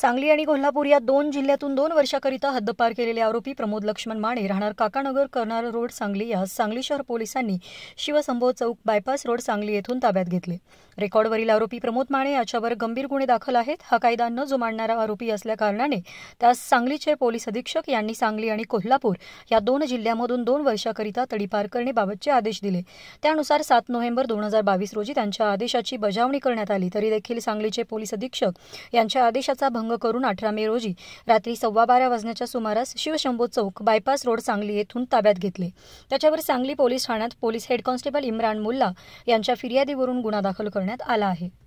सांगली आणि कोल्हापूर या दोन जिल्ह्यातून दोन वर्षाकरिता हद्दपार केलेले आरोपी प्रमोद लक्ष्मण माणे राहणार काकानगर करणार रोड सांगली या सांगली शहर पोलिसांनी शिवसंभव चौक बायपास रोड सांगली येथून ताब्यात घेतले रेकॉर्डवरील आरोपी प्रमोद माणे याच्यावर गंभीर गुन्हे दाखल आहेत हा कायदा न जुमाडणारा आरोपी असल्याकारणाने त्यास सांगलीचे पोलीस अधीक्षक यांनी सांगली आणि कोल्हापूर या दोन जिल्ह्यामधून दोन वर्षाकरिता तडीपार करण्याबाबतचे आदेश दिले त्यानुसार सात नोव्हेंबर दोन हजार बावीस रोजी त्यांच्या आदेशाची बजावणी करण्यात आली तरी देखील सांगलीचे पोलीस अधीक्षक यांच्या आदेशाचा भंग भंग करून अठरा मे रोजी रात्री सव्वा बारा वाजण्याच्या सुमारास शिवशंभू चौक बायपास रोड सांगली येथून ताब्यात घेतले त्याच्यावर सांगली पोलीस ठाण्यात police head constable Imran Mulla यांच्या फिर्यादीवरून गुन्हा दाखल करण्यात आला आहे